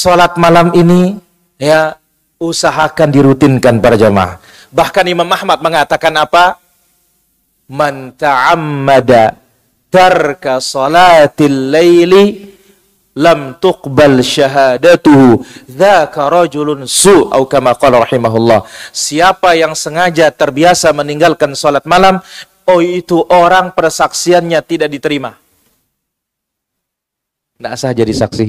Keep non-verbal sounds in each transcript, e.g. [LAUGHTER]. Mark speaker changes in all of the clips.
Speaker 1: Sholat malam ini ya usahakan dirutinkan para jamaah. Bahkan Imam Ahmad mengatakan apa? Man ta'ammada tarka salatil laili lam tuqbal syahadatuhu dzaka rajulun su au kama qala rahimahullah siapa yang sengaja terbiasa meninggalkan salat malam oh itu orang persaksiannya
Speaker 2: tidak diterima tidak sah jadi saksi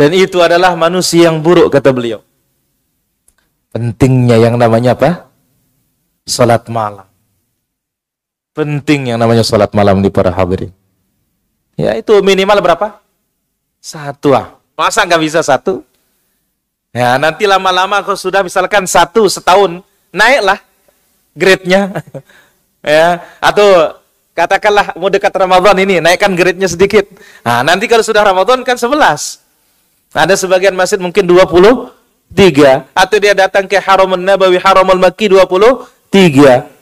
Speaker 1: dan itu adalah manusia yang buruk kata beliau. Pentingnya yang namanya apa? Salat malam. Penting yang namanya salat malam di para hadirin. Ya itu minimal berapa?
Speaker 2: Satu ah.
Speaker 1: Masa nggak bisa satu? Ya nanti lama-lama kau sudah misalkan satu setahun naiklah grade-nya. [LAUGHS] ya atau katakanlah mau dekat Ramadan ini naikkan grade-nya sedikit. Nah nanti kalau sudah Ramadan kan sebelas. Ada sebagian masjid mungkin 23 atau dia datang ke Haramun Nabawi Haramul Makki
Speaker 3: 23